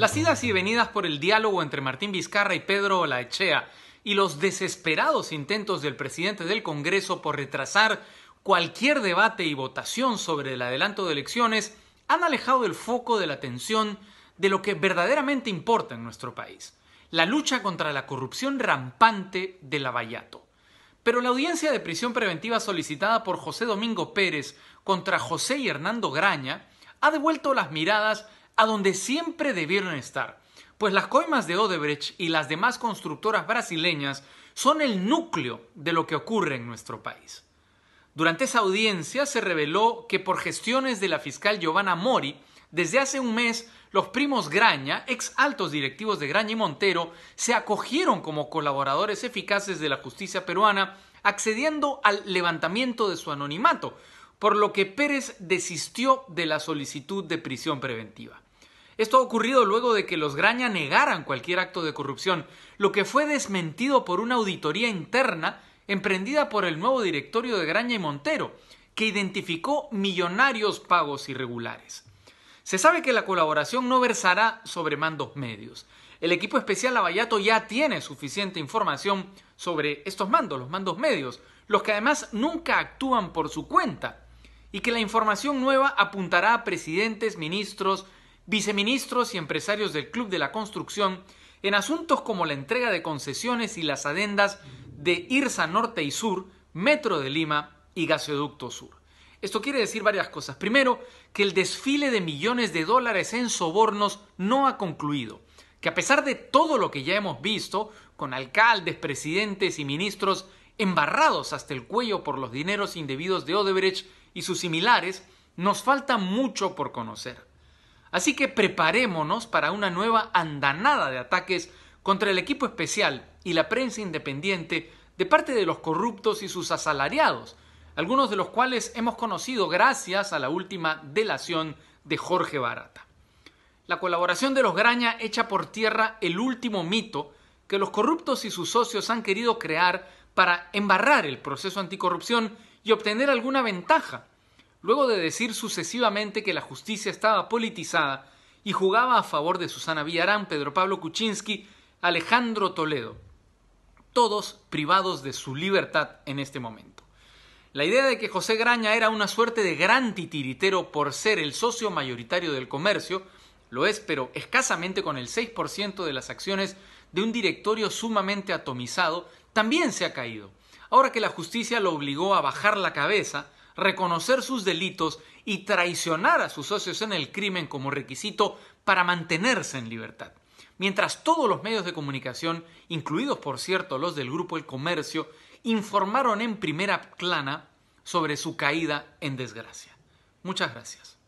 Las idas y venidas por el diálogo entre Martín Vizcarra y Pedro Olaechea y los desesperados intentos del presidente del Congreso por retrasar cualquier debate y votación sobre el adelanto de elecciones han alejado el foco de la atención de lo que verdaderamente importa en nuestro país, la lucha contra la corrupción rampante la Lavallato. Pero la audiencia de prisión preventiva solicitada por José Domingo Pérez contra José y Hernando Graña ha devuelto las miradas a donde siempre debieron estar, pues las coimas de Odebrecht y las demás constructoras brasileñas son el núcleo de lo que ocurre en nuestro país. Durante esa audiencia se reveló que por gestiones de la fiscal Giovanna Mori, desde hace un mes los primos Graña, ex altos directivos de Graña y Montero, se acogieron como colaboradores eficaces de la justicia peruana, accediendo al levantamiento de su anonimato, por lo que Pérez desistió de la solicitud de prisión preventiva. Esto ha ocurrido luego de que los Graña negaran cualquier acto de corrupción, lo que fue desmentido por una auditoría interna emprendida por el nuevo directorio de Graña y Montero, que identificó millonarios pagos irregulares. Se sabe que la colaboración no versará sobre mandos medios. El equipo especial Lavallato ya tiene suficiente información sobre estos mandos, los mandos medios, los que además nunca actúan por su cuenta, y que la información nueva apuntará a presidentes, ministros, viceministros y empresarios del Club de la Construcción en asuntos como la entrega de concesiones y las adendas de IRSA Norte y Sur, Metro de Lima y Gasoducto Sur. Esto quiere decir varias cosas. Primero, que el desfile de millones de dólares en sobornos no ha concluido, que a pesar de todo lo que ya hemos visto, con alcaldes, presidentes y ministros embarrados hasta el cuello por los dineros indebidos de Odebrecht y sus similares, nos falta mucho por conocer. Así que preparémonos para una nueva andanada de ataques contra el equipo especial y la prensa independiente de parte de los corruptos y sus asalariados, algunos de los cuales hemos conocido gracias a la última delación de Jorge Barata. La colaboración de los Graña echa por tierra el último mito que los corruptos y sus socios han querido crear para embarrar el proceso anticorrupción y obtener alguna ventaja, luego de decir sucesivamente que la justicia estaba politizada y jugaba a favor de Susana Villarán, Pedro Pablo Kuczynski, Alejandro Toledo, todos privados de su libertad en este momento. La idea de que José Graña era una suerte de gran titiritero por ser el socio mayoritario del comercio, lo es, pero escasamente con el 6% de las acciones de un directorio sumamente atomizado, también se ha caído. Ahora que la justicia lo obligó a bajar la cabeza, reconocer sus delitos y traicionar a sus socios en el crimen como requisito para mantenerse en libertad. Mientras todos los medios de comunicación, incluidos por cierto los del grupo El Comercio, informaron en primera plana sobre su caída en desgracia. Muchas gracias.